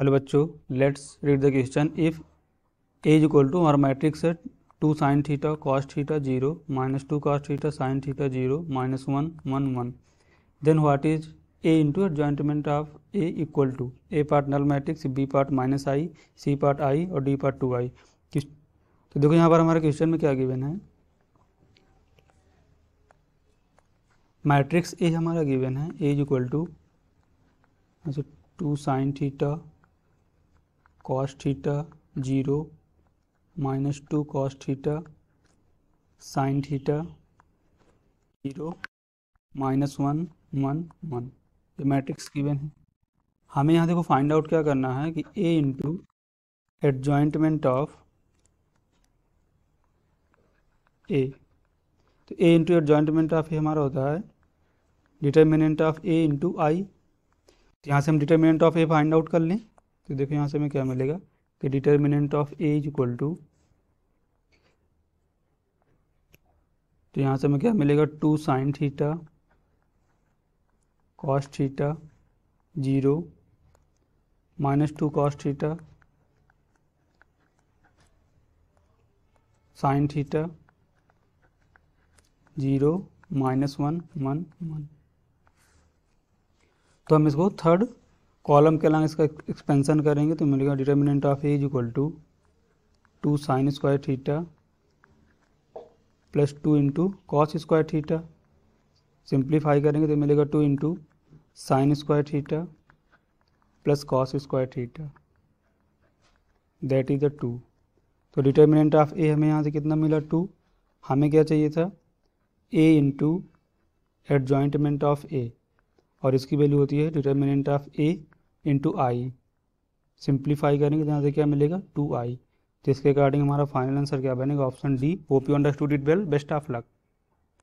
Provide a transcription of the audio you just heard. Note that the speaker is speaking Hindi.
हेलो बच्चों let's read the question if A is equal to हमारा मैट्रिक्स है two sine theta cos theta zero minus two cos theta sine theta zero minus one one one then what is A into adjoint of A equal to A part null matrix B part minus I C part I और डी पार्ट टू आई तो देखो यहाँ पर हमारे क्वेश्चन में क्या गिवन है मैट्रिक्स ए हमारा गिवन है ए इज इक्वल टू अच्छा two sine theta cos theta 0 minus 2 cos theta sin theta 0 minus one one one ये मैट्रिक्स गिवन है हमें यहाँ देखो फाइंड आउट क्या करना है कि ए इंटू एडजॉइंटमेंट ऑफ ए तो ए इंटू एडजॉइंटमेंट ऑफ ए हमारा होता है determinant of A into I तो यहाँ से हम determinant of A find out कर लें तो देखो यहाँ से हमें क्या मिलेगा कि determinant of A is equal to तो यहाँ से हमें क्या मिलेगा two sine theta cos theta zero minus two cos theta sine theta zero minus one one one तो हम इसको थर्ड कॉलम के अलावा इसका एक्सपेंसन करेंगे तो मिलेगा determinant of A is equal to two sine square theta plus two into cos square theta simplify करेंगे तो मिलेगा two into sine square theta plus cos square theta that is the two तो डिटर्मिनेंट ऑफ ए हमें यहाँ से कितना मिला टू हमें क्या चाहिए था ए इंटू एडजॉइंटमेंट ऑफ ए और इसकी वैल्यू होती है determinant of A into I simplify करेंगे तो यहाँ से क्या मिलेगा टू आई जिसके अकॉर्डिंग हमारा फाइनल आंसर क्या बनेगा option D hope you understood it well best of luck